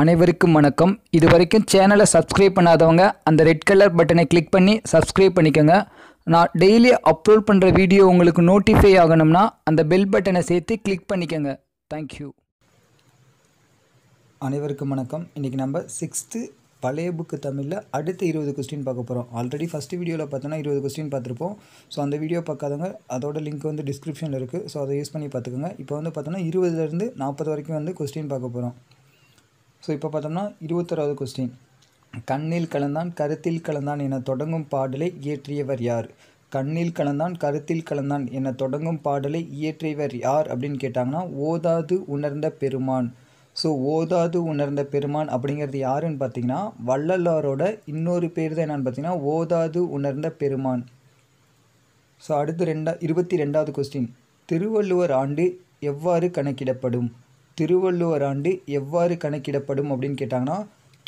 அனைவருக்கும் வணக்கம் இது வரைக்கும் சேனலை சப்ஸ்கிரைப் பண்ணாதவங்க அந்த ரெட் கலர் பட்டனை கிளிக் பண்ணி சப்ஸ்கிரைப் பண்ணிக்கோங்க நான் டெய்லி அப்லோட் பண்ணுற வீடியோ உங்களுக்கு நோட்டிஃபை ஆகணும்னா அந்த பெல் பட்டனை சேர்த்து கிளிக் பண்ணிக்கோங்க தேங்க்யூ அனைவருக்கும் வணக்கம் இன்றைக்கி நம்ம சிக்ஸ்த்து பழைய புக்கு தமிழில் அடுத்த இருபது கொஸ்டின் பார்க்க போகிறோம் ஆல்ரெடி ஃபஸ்ட் வீடியோவில் பார்த்தோன்னா இருபது கொஸ்டின் பார்த்துருப்போம் ஸோ அந்த வீடியோ பார்க்காதவங்க அதோட லிங்க் வந்து டிஸ்கிரிப்ஷனில் இருக்குது ஸோ அதை யூஸ் பண்ணி பார்த்துக்கோங்க இப்போ வந்து பார்த்தோன்னா இருபதுலேருந்து நாற்பது வரைக்கும் வந்து கொஸ்டின் பார்க்க போகிறோம் ஸோ இப்போ பார்த்தோம்னா இருபத்தொராவது கொஸ்டின் கண்ணில் கலந்தான் கருத்தில் கலந்தான் என தொடங்கும் பாடலை இயற்றியவர் யார் கண்ணில் கலந்தான் கருத்தில் கலந்தான் என தொடங்கும் பாடலை இயற்றியவர் யார் அப்படின்னு கேட்டாங்கன்னா ஓதாது உணர்ந்த பெருமான் ஸோ ஓதாது உணர்ந்த பெருமான் அப்படிங்கிறது யாருன்னு பார்த்தீங்கன்னா வள்ளலாரோட இன்னொரு பேர் தான் என்னென்னு பார்த்தீங்கன்னா ஓதாது உணர்ந்த பெருமான் ஸோ அடுத்து ரெண்டா இருபத்தி ரெண்டாவது கொஸ்டின் திருவள்ளுவர் ஆண்டு எவ்வாறு கணக்கிடப்படும் திருவள்ளுவர் ஆண்டு எவ்வாறு கணக்கிடப்படும் அப்படின்னு கேட்டாங்கன்னா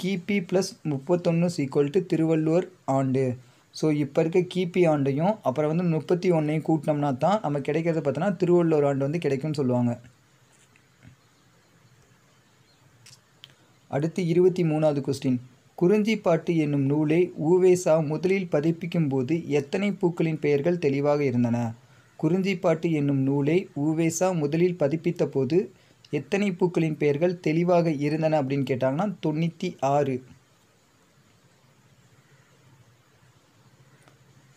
கிபி ப்ளஸ் முப்பத்தொன்று சீக்குவல் டு திருவள்ளுவர் ஆண்டு ஸோ இப்போ இருக்க கிபி ஆண்டையும் அப்புறம் வந்து முப்பத்தி ஒன்றையும் கூட்டினோம்னா தான் நம்ம கிடைக்கிறத பார்த்தோன்னா திருவள்ளுவர் ஆண்டு வந்து கிடைக்கும்னு சொல்லுவாங்க அடுத்து இருபத்தி மூணாவது கொஸ்டின் குறிஞ்சி பாட்டு என்னும் நூலை ஊவேசா முதலில் பதிப்பிக்கும் போது எத்தனை பூக்களின் பெயர்கள் தெளிவாக இருந்தன குறிஞ்சி பாட்டு என்னும் நூலை ஊவேசா முதலில் பதிப்பித்த போது எத்தனை பூக்களின் பெயர்கள் தெளிவாக இருந்தன அப்படின்னு கேட்டாங்கன்னா தொண்ணூற்றி ஆறு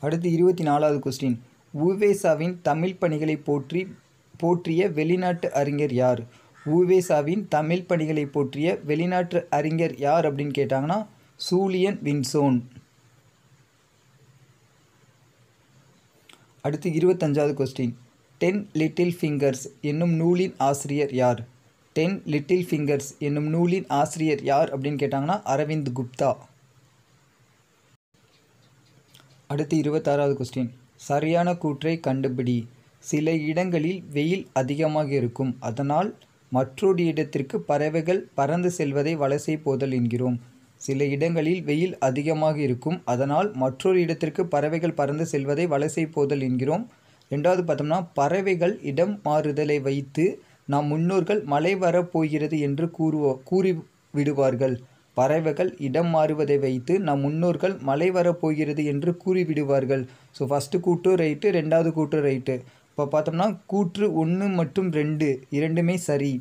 அடுத்து இருபத்தி நாலாவது கொஸ்டின் உவேசாவின் தமிழ் பணிகளை போற்றி போற்றிய வெளிநாட்டு அறிஞர் யார் உவேசாவின் தமிழ் பணிகளை போற்றிய வெளிநாட்டு அறிஞர் யார் அப்படின்னு கேட்டாங்கன்னா சூலியன் வின்சோன் அடுத்து இருபத்தஞ்சாவது கொஸ்டின் டென் லிட்டில் ஃபிங்கர்ஸ் என்னும் நூலின் ஆசிரியர் யார் டென் லிட்டில் ஃபிங்கர்ஸ் என்னும் நூலின் ஆசிரியர் யார் அப்படின்னு கேட்டாங்கன்னா அரவிந்த் குப்தா அடுத்து இருபத்தாறாவது கொஸ்டின் சரியான கூற்றை கண்டுபிடி சில இடங்களில் வெயில் அதிகமாக இருக்கும் அதனால் மற்றொரு இடத்திற்கு பறவைகள் பறந்து செல்வதை வலசை போதல் என்கிறோம் சில இடங்களில் வெயில் அதிகமாக இருக்கும் அதனால் மற்றொரு இடத்திற்கு பறவைகள் பறந்து செல்வதை வலசை போதல் என்கிறோம் ரெண்டாவது பார்த்தோம்னா பறவைகள் இடம் மாறுதலை வைத்து நம் முன்னோர்கள் மழை வரப்போகிறது என்று கூறுவோ கூறி விடுவார்கள் பறவைகள் இடம் மாறுவதை வைத்து நம் முன்னோர்கள் மழை வரப்போகிறது என்று கூறிவிடுவார்கள் ஸோ ஃபஸ்ட்டு கூட்டு ரைட்டு ரெண்டாவது கூட்டு ரைட்டு இப்போ பார்த்தோம்னா கூற்று ஒன்று மற்றும் ரெண்டு இரண்டுமே சரி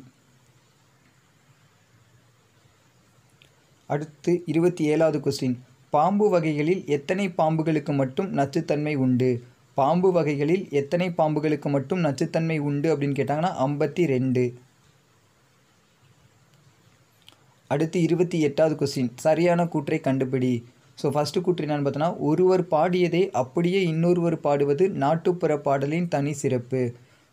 அடுத்து இருபத்தி ஏழாவது கொஸ்டின் பாம்பு வகைகளில் எத்தனை பாம்புகளுக்கு மட்டும் நச்சுத்தன்மை உண்டு பாம்பு வகைகளில் எத்தனை பாம்புகளுக்கு மட்டும் நச்சுத்தன்மை உண்டு அப்படின்னு கேட்டாங்கன்னா ஐம்பத்தி ரெண்டு அடுத்து இருபத்தி எட்டாவது கொஸ்டின் சரியான கூற்றை கண்டுபிடி ஸோ ஃபஸ்ட்டு கூற்று என்னென்னு பார்த்தோன்னா ஒருவர் பாடியதை அப்படியே இன்னொருவர் பாடுவது நாட்டுப்புற பாடலின் தனி சிறப்பு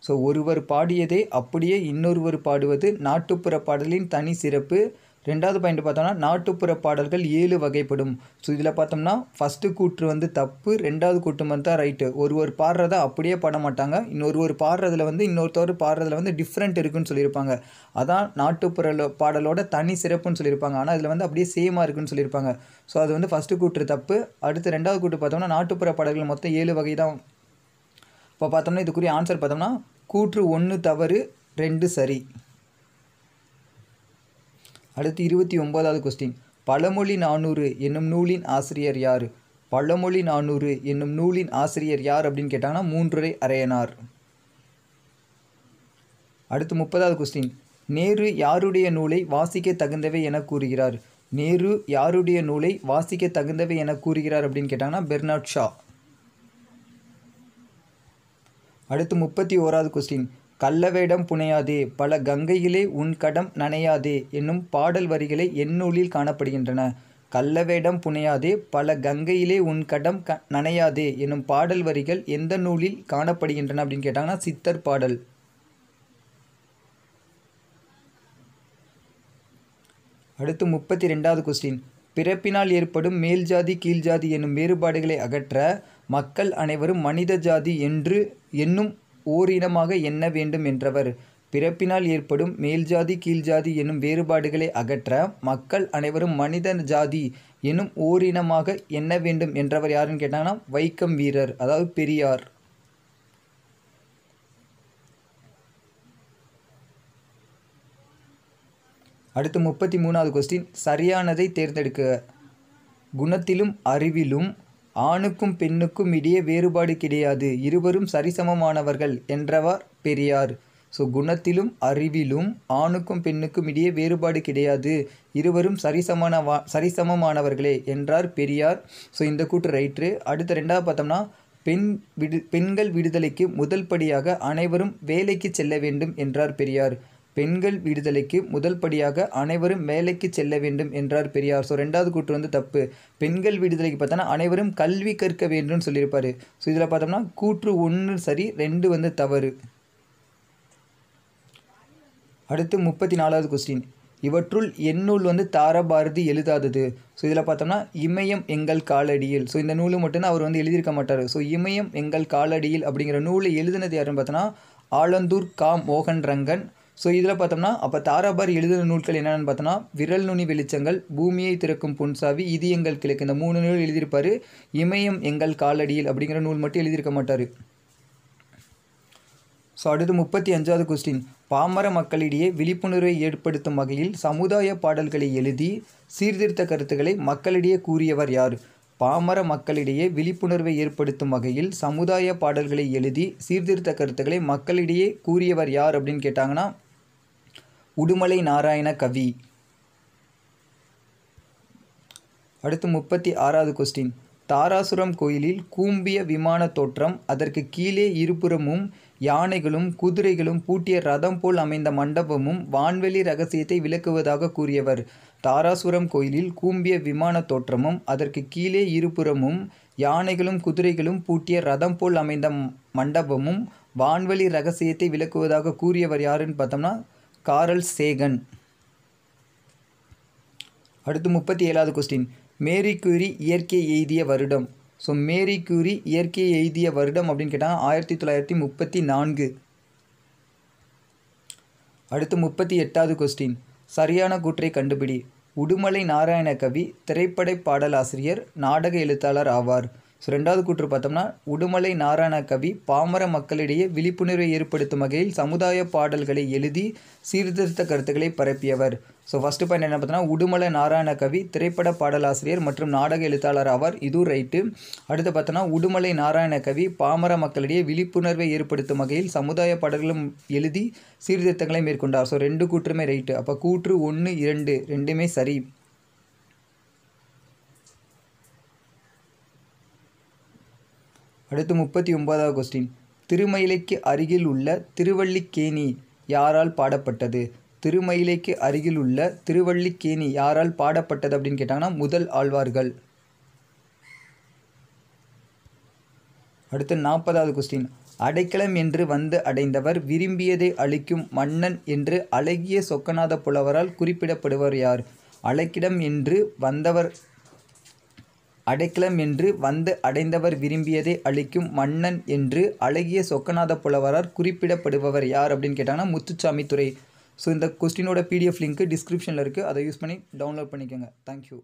ஸோ ஒருவர் பாடியதை அப்படியே இன்னொருவர் பாடுவது நாட்டுப்புற பாடலின் தனி சிறப்பு ரெண்டாவது பாயிண்ட் பார்த்தோம்னா நாட்டுப்புற பாடல்கள் ஏழு வகைப்படும் ஸோ இதில் பார்த்தோம்னா ஃபஸ்ட்டு கூற்று வந்து தப்பு ரெண்டாவது கூற்று மட்டும் தான் ரைட்டு ஒருவர் பாடுறத அப்படியே பாட மாட்டாங்க ஒரு பாடுறதுல வந்து இன்னொருத்தவர் பாடுறதுல வந்து டிஃப்ரெண்ட் இருக்குன்னு சொல்லியிருப்பாங்க அதான் நாட்டுப்புற பாடலோட தனி சிறப்புன்னு சொல்லியிருப்பாங்க ஆனால் அதில் வந்து அப்படியே சேமாக இருக்குன்னு சொல்லியிருப்பாங்க ஸோ அது வந்து ஃபஸ்ட்டு கூற்று தப்பு அடுத்து ரெண்டாவது கூட்டு பார்த்தோம்னா நாட்டுப்புற பாடல்கள் மொத்தம் ஏழு வகை தான் இப்போ பார்த்தோம்னா இதுக்குரிய ஆன்சர் பார்த்தோம்னா கூற்று ஒன்று தவறு ரெண்டு சரி அடுத்து இருபத்தி ஒன்பதாவது கொஸ்டின் பழமொழி நானூறு என்னும் நூலின் ஆசிரியர் யார் பழமொழி நானூறு என்னும் நூலின் ஆசிரியர் யார் அப்படின்னு கேட்டாங்கன்னா மூன்றுரை அரையனார் அடுத்து முப்பதாவது கொஸ்டின் நேரு யாருடைய நூலை வாசிக்க தகுந்தவை என கூறுகிறார் நேரு யாருடைய நூலை வாசிக்க தகுந்தவை என கூறுகிறார் அப்படின்னு கேட்டாங்கன்னா பெர்னாட் ஷா அடுத்து முப்பத்தி ஓராவது கொஸ்டின் கள்ளவேடம் புனையாதே பல கங்கையிலே உன் கடம் நனையாதே என்னும் பாடல் வரிகளை எந்நூலில் காணப்படுகின்றன கள்ளவேடம் புனையாதே பல கங்கையிலே உன் கடம் க நனையாதே என்னும் பாடல் வரிகள் எந்த நூலில் காணப்படுகின்றன அப்படின்னு கேட்டாங்கன்னா சித்தர் பாடல் அடுத்து முப்பத்தி ரெண்டாவது கொஸ்டின் பிறப்பினால் ஏற்படும் மேல் ஜாதி கீழ் ஜாதி என்னும் வேறுபாடுகளை அகற்ற மக்கள் அனைவரும் மனித ஜாதி என்று என்னும் ஓரினமாக எண்ண வேண்டும் என்றவர் பிறப்பினால் ஏற்படும் மேல்ஜாதி கீழ்ஜாதி என்னும் வேறுபாடுகளை அகற்ற மக்கள் அனைவரும் மனித ஜாதி என்னும் ஓரினமாக எண்ண வேண்டும் என்றவர் யாருன்னு கேட்டாங்கன்னா வைக்கம் வீரர் அதாவது பெரியார் அடுத்து முப்பத்தி மூணாவது கொஸ்டின் சரியானதை தேர்ந்தெடுக்க குணத்திலும் அறிவிலும் ஆணுக்கும் பெண்ணுக்கும் இடையே வேறுபாடு கிடையாது இருவரும் சரிசமமானவர்கள் என்றவர் பெரியார் ஸோ குணத்திலும் அறிவிலும் ஆணுக்கும் பெண்ணுக்கும் இடையே வேறுபாடு கிடையாது இருவரும் சரிசமான சரிசமமானவர்களே என்றார் பெரியார் ஸோ இந்த கூட்டு ரைட்ரு அடுத்த ரெண்டாவது பார்த்தோம்னா பெண் விடு பெண்கள் விடுதலைக்கு முதல் படியாக அனைவரும் வேலைக்கு செல்ல வேண்டும் என்றார் பெரியார் பெண்கள் விடுதலைக்கு முதல் படியாக அனைவரும் வேலைக்கு செல்ல வேண்டும் என்றார் பெரியார் ஸோ ரெண்டாவது கூற்று வந்து தப்பு பெண்கள் விடுதலைக்கு பார்த்தோன்னா அனைவரும் கல்வி கற்க வேண்டும்னு சொல்லியிருப்பார் ஸோ இதில் பார்த்தோம்னா கூற்று ஒன்று சரி ரெண்டு வந்து தவறு அடுத்து முப்பத்தி நாலாவது கொஸ்டின் இவற்றுள் எந்நூல் வந்து தாரபாரதி எழுதாதது ஸோ இதில் பார்த்தோம்னா இமயம் எங்கள் காலடியில் ஸோ இந்த நூலு மட்டும்தான் அவர் வந்து எழுதியிருக்க மாட்டார் ஸோ இமயம் எங்கள் காலடியில் அப்படிங்கிற நூலை எழுதினது யாருன்னு பார்த்தோன்னா ஆலந்தூர் கா மோகன் ரங்கன் ஸோ இதில் பார்த்தோம்னா அப்போ தாராபார் எழுதின நூல்கள் என்னென்னு பார்த்தோம்னா விரல் நுனி வெளிச்சங்கள் பூமியை திறக்கும் புன்சாவி இது எங்கள் கிழக்கு இந்த மூணு நூல் எழுதியிருப்பார் இமயம் எங்கள் காலடியில் அப்படிங்கிற நூல் மட்டும் எழுதியிருக்க மாட்டார் ஸோ அடுத்து முப்பத்தி அஞ்சாவது கொஸ்டின் பாமர மக்களிடையே விழிப்புணர்வை ஏற்படுத்தும் வகையில் சமுதாய பாடல்களை எழுதி சீர்திருத்த கருத்துக்களை மக்களிடையே கூறியவர் யார் பாமர மக்களிடையே விழிப்புணர்வை ஏற்படுத்தும் வகையில் சமுதாய பாடல்களை எழுதி சீர்திருத்த கருத்துக்களை மக்களிடையே கூறியவர் யார் அப்படின்னு கேட்டாங்கன்னா உடுமலை நாராயண கவி அடுத்து முப்பத்தி ஆறாவது கொஸ்டின் தாராசுரம் கோயிலில் கூம்பிய விமான தோற்றம் அதற்கு கீழே இருபுறமும் யானைகளும் குதிரைகளும் பூட்டிய ரதம் போல் அமைந்த மண்டபமும் வான்வெளி ரகசியத்தை விளக்குவதாக கூறியவர் தாராசுரம் கோயிலில் கூம்பிய விமான தோற்றமும் அதற்கு கீழே இருபுறமும் யானைகளும் குதிரைகளும் பூட்டிய ரதம் போல் அமைந்த மண்டபமும் வான்வெளி ரகசியத்தை விளக்குவதாக கூறியவர் யாருன்னு பார்த்தோம்னா காரல் சேகன் அடுத்து முப்பத்தி ஏழாவது கொஸ்டின் மேரி கியூரி இயற்கை எய்திய வருடம் ஸோ மேரி கியூரி இயற்கை எய்திய வருடம் அப்படின்னு கேட்டால் ஆயிரத்தி தொள்ளாயிரத்தி முப்பத்தி நான்கு அடுத்து முப்பத்தி எட்டாவது கொஸ்டின் சரியான கூற்றை கண்டுபிடி உடுமலை நாராயண கவி திரைப்பட பாடலாசிரியர் நாடக எழுத்தாளர் ஆவார் ஸோ ரெண்டாவது கூற்று பார்த்தோம்னா உடுமலை நாராயண கவி பாமர மக்களிடையே விழிப்புணர்வை ஏற்படுத்தும் வகையில் சமுதாய பாடல்களை எழுதி சீர்திருத்த கருத்துக்களை பரப்பியவர் ஸோ ஃபஸ்ட்டு பாயிண்ட் என்ன பார்த்தோன்னா உடுமலை நாராயண கவி திரைப்பட பாடலாசிரியர் மற்றும் நாடக எழுத்தாளர் ஆவார் இதுவும் ரைட்டு அடுத்து பார்த்தோன்னா உடுமலை நாராயண கவி பாமர மக்களிடையே விழிப்புணர்வை ஏற்படுத்தும் வகையில் சமுதாய பாடல்களும் எழுதி சீர்திருத்தங்களை மேற்கொண்டார் ஸோ ரெண்டு கூற்றுமே ரைட்டு அப்போ கூற்று ஒன்று இரண்டு ரெண்டுமே சரி அடுத்து முப்பத்தி ஒன்பதாவது கொஸ்டின் திருமயிலைக்கு அருகில் உள்ள திருவள்ளிக்கேணி யாரால் பாடப்பட்டது திருமயிலைக்கு அருகில் உள்ள திருவள்ளிக்கேணி யாரால் பாடப்பட்டது அப்படின்னு கேட்டாங்கன்னா முதல் ஆழ்வார்கள் அடுத்து நாற்பதாவது கொஸ்டின் அடைக்கலம் என்று வந்து அடைந்தவர் விரும்பியதை அளிக்கும் மன்னன் என்று அழகிய சொக்கநாத புலவரால் குறிப்பிடப்படுவர் யார் அழைக்கிடம் என்று வந்தவர் அடைக்கலம் என்று வந்து அடைந்தவர் விரும்பியதை அளிக்கும் மன்னன் என்று அழகிய சொக்கநாத புலவரார் குறிப்பிடப்படுபவர் யார் அப்படின்னு கேட்டாங்கன்னா முத்துச்சாமி துறை ஸோ இந்த கொஸ்டினோட பிடிஎஃப் லிங்க்கு டிஸ்கிரிப்ஷனில் இருக்குது அதை யூஸ் பண்ணி டவுன்லோட் பண்ணிக்கோங்க தேங்க்யூ